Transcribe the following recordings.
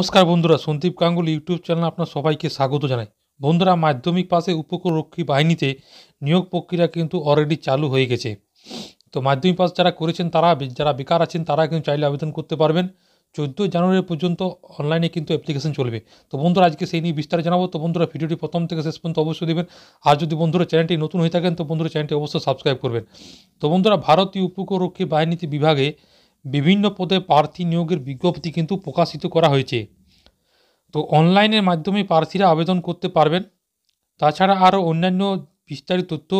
নমস্কার বন্ধুরা Sandeep গাঙ্গুল YouTube channel আপনার সবাইকে স্বাগত জানাই বন্ধুরা মাধ্যমিক পাশে উপকূলরক্ষী বাহিনীতে নিয়োগ প্রক্রিয়া কিন্তু অলরেডি চালু হয়ে গেছে তো মাধ্যমিক পাস যারা করেছেন তারা যারা বেকার আছেন তারা কিন্তু চাইলে আবেদন করতে পারবেন চোদ্দোই জানুয়ারি পর্যন্ত অনলাইনে কিন্তু অ্যাপ্লিকেশন চলবে তো বন্ধুরা আজকে সেই নিয়ে বিস্তারে জানাবো তো বন্ধুরা ভিডিওটি প্রথম থেকে শেষ পর্যন্ত অবশ্যই দেবেন আর যদি বন্ধুরা চ্যানেলটি নতুন হয়ে থাকেন তো বন্ধুরা চ্যানেলটি অবশ্যই সাবস্ক্রাইব করবেন তো বন্ধুরা ভারতীয় উপকূলরক্ষী বাহিনীতে বিভাগে বিভিন্ন পদে প্রার্থী নিয়োগের বিজ্ঞপ্তি কিন্তু প্রকাশিত করা হয়েছে তো অনলাইনের মাধ্যমে প্রার্থীরা আবেদন করতে পারবেন তাছাড়া আরও অন্যান্য বিস্তারিত তথ্য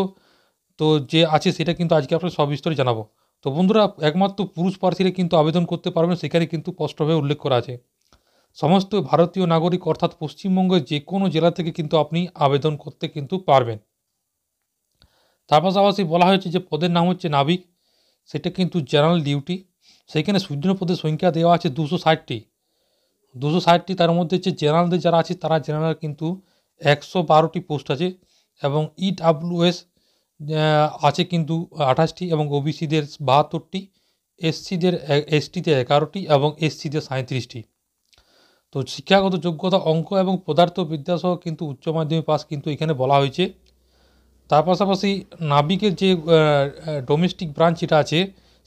তো যে আছে সেটা কিন্তু আজকে আপনার সবিস্তরে জানাবো তো বন্ধুরা একমাত্র পুরুষ প্রার্থীরা কিন্তু আবেদন করতে পারবেন সেখানে কিন্তু স্পষ্টভাবে উল্লেখ করা আছে সমস্ত ভারতীয় নাগরিক অর্থাৎ পশ্চিমবঙ্গের যে কোনো জেলা থেকে কিন্তু আপনি আবেদন করতে কিন্তু পারবেন তার পাশাপাশি বলা হয়েছে যে পদের নাম হচ্ছে নাবিক সেটা কিন্তু জেনারেল ডিউটি সেইখানে পদের সংখ্যা দেওয়া আছে দুশো ষাটটি দুশো ষাটটি তার মধ্যে যে জেনারেলদের যারা আছে তারা জেনারেল কিন্তু একশো বারোটি পোস্ট আছে এবং ইডাব্লিউএস e আছে কিন্তু আঠাশটি এবং ওবিসিদের বাহাত্তরটি এসসিদের এসটিতে এগারোটি এবং এসসিদের সাঁত্রিশটি তো শিক্ষাগত যোগ্যতা অঙ্ক এবং পদার্থবিদ্যা সহ কিন্তু উচ্চ মাধ্যমিক পাস কিন্তু এখানে বলা হয়েছে তার পাশাপাশি নাবিকের যে ডোমেস্টিক ব্রাঞ্চ এটা আছে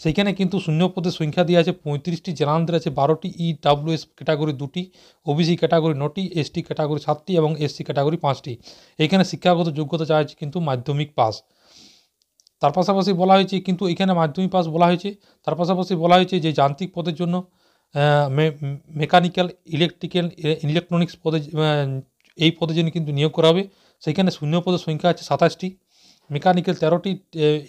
সেইখানে কিন্তু শূন্যপদের সংখ্যা দেওয়া আছে পঁয়ত্রিশটি জেলান্দের আছে বারোটি ই এস ক্যাটাগরি দুটি ওবিসি ক্যাটাগরি নটি এসটি ক্যাটাগরি সাতটি এবং এসসি ক্যাটাগরি পাঁচটি এইখানে শিক্ষাগত যোগ্যতা চাওয়া হয়েছে কিন্তু মাধ্যমিক পাস তার পাশাপাশি বলা হয়েছে কিন্তু এখানে মাধ্যমিক পাস বলা হয়েছে তার পাশাপাশি বলা হয়েছে যে যান্ত্রিক পদের জন্য মেকানিক্যাল ইলেকট্রিক্যাল ইলেকট্রনিক্স পদে এই পদের জন্য কিন্তু নিয়োগ করা হবে সেখানে শূন্য পদের সংখ্যা আছে সাতাশটি মেকানিক্যাল তেরোটি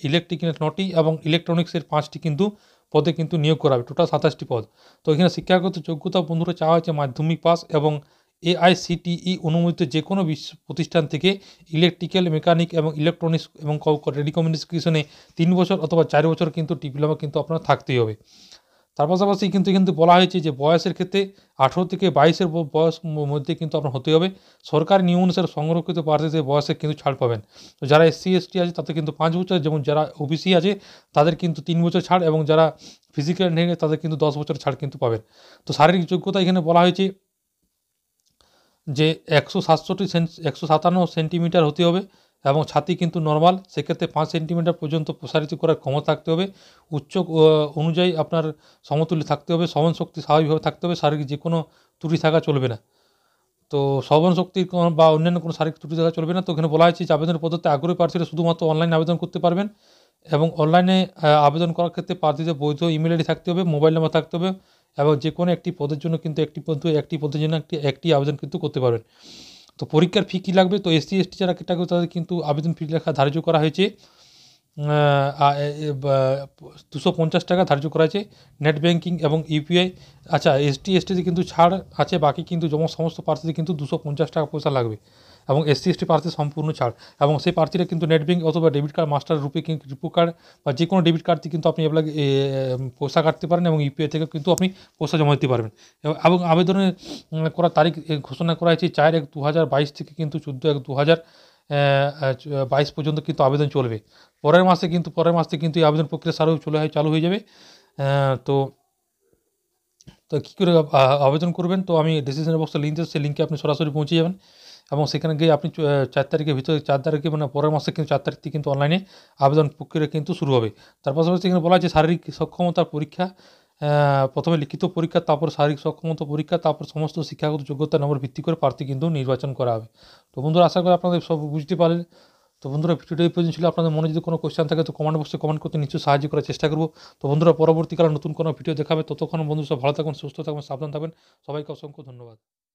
ইলেকট্রিক্যাল নটি এবং ইলেকট্রনিক্সের পাঁচটি কিন্তু পদে কিন্তু নিয়োগ করা হবে টোটাল সাতাশটি পদ তো এখানে শিক্ষাগত যোগ্যতা বন্ধুরা চাওয়া হয়েছে মাধ্যমিক পাস এবং এআইসিটিই অনুমোদিত যে কোনো প্রতিষ্ঠান থেকে ইলেকট্রিক্যাল মেকানিক এবং ইলেকট্রনিক্স এবং টেলিকমিউনিকেশনে তিন বছর অথবা চার বছর কিন্তু ডিপ্লোমা কিন্তু আপনার থাকতেই হবে তার পাশাপাশি কিন্তু কিন্তু বলা হয়েছে যে বয়সের ক্ষেত্রে আঠেরো থেকে বাইশের বয়স মধ্যে কিন্তু আপনার হতে হবে সরকার নিয়ম অনুসারে সংরক্ষিত প্রার্থীদের বয়সে কিন্তু ছাড় পাবেন তো যারা এসসি এসটি আছে তাদের কিন্তু পাঁচ বছর যেমন যারা ওবিসি আছে তাদের কিন্তু তিন বছর ছাড় এবং যারা ফিজিক্যাল নেই তাদের কিন্তু দশ বছর ছাড় কিন্তু পাবেন তো শারীরিক যোগ্যতা এখানে বলা হয়েছে যে একশো সাতষট্টি একশো সাতান্ন সেন্টিমিটার হতে হবে এবং ছাতি কিন্তু নর্মাল সেক্ষেত্রে পাঁচ সেন্টিমিটার পর্যন্ত প্রসারিত করার ক্ষমতা থাকতে হবে উচ্চ অনুযায়ী আপনার সমতুল্য থাকতে হবে শ্রবণ শক্তি স্বাভাবিকভাবে থাকতে হবে শারীরিক যে কোনো ত্রুটি থাকা চলবে না তো শ্রবণ শক্তি বা অন্যান্য কোনো শারীরিক ত্রুটি থাকা চলবে না তো এখানে বলা হয়েছে যে আবেদনের পদ্ধতি আগ্রহী প্রার্থীরা শুধুমাত্র অনলাইনে আবেদন করতে পারবেন এবং অনলাইনে আবেদন করার ক্ষেত্রে প্রার্থীদের বৈধ ইমেল আইডি থাকতে হবে মোবাইল নাম্বার থাকতে হবে এবং যে কোনো একটি পদের জন্য কিন্তু একটি পদ্ধতি একটি পদের জন্য একটি একটি আবেদন কিন্তু করতে পারবেন তো পরীক্ষার ফি কী লাগবে তো এসসি এসটি যারা কেটাগরি তাদের কিন্তু আবেদন ফি লেখা ধার্য করা হয়েছে দুশো পঞ্চাশ টাকা ধার্য করা আছে নেট ব্যাঙ্কিং এবং ইউপিআই আচ্ছা এসটি এসটিতে কিন্তু ছাড় আছে বাকি কিন্তু যেমন সমস্ত পার্সিতে কিন্তু দুশো পঞ্চাশ টাকা পয়সা লাগবে এবং এসসি এসটি প্রার্থীর সম্পূর্ণ ছাড় এবং সেই প্রার্থীরা কিন্তু নেট ব্যাঙ্ক অথবা ডেবিট কার্ড মাস্টার রূপে রিপো কার্ড বা যে কোনো ডেবিট কার্ড কিন্তু আপনি এবার পয়সা কাটতে পারেন এবং ইউপিআই থেকে কিন্তু আপনি পয়সা জমা দিতে পারবেন এবং আবেদনের করার তারিখ ঘোষণা করা হয়েছে চার এক দু থেকে কিন্তু চোদ্দো এক দু বাইশ পর্যন্ত কিন্তু আবেদন চলবে পরের মাসে কিন্তু পরের মাসে কিন্তু এই আবেদন প্রক্রিয়া সারও চলে হয় চালু হয়ে যাবে তো তো কী করে আবেদন করবেন তো আমি ডিসিশন বক্সের লিঙ্ক দিচ্ছি সেই লিঙ্কে আপনি সরাসরি পৌঁছে যাবেন এবং সেখানে গিয়ে আপনি চার তারিখের ভিতরে চার তারিখে মানে পরের মাসে কিন্তু চার তারিখ থেকে কিন্তু অনলাইনে আবেদন প্রক্রিয়া কিন্তু শুরু হবে তার পাশাপাশি সেখানে বলা আছে শারীরিক সক্ষমতার পরীক্ষা প্রথমে লিখিত পরীক্ষা তারপর শারীরিক সক্ষমতা পরীক্ষা তারপর সমস্ত শিক্ষাগত যোগ্যতা নম্বর ভিত্তি করে প্রার্থী কিন্তু নির্বাচন করা হবে তো বন্ধুরা আশা করি আপনাদের সব বুঝতে পারলেন তো বন্ধুরা ভিডিওটি এই পর্যন্ত ছিল আপনাদের মনে যদি কোনো কোয়েশ্চেন থাকে তো কমেন্ট বক্সে কমেন্ট করতে নিশ্চয়ই সাহায্য করার চেষ্টা করবো তো বন্ধুরা পরবর্তীকালে নতুন কোনো ভিডিও দেখাবে ততক্ষণ বন্ধু সব ভালো থাকবেন সুস্থ থাকবেন সাবধান থাকবেন সবাইকে অসংখ্য ধন্যবাদ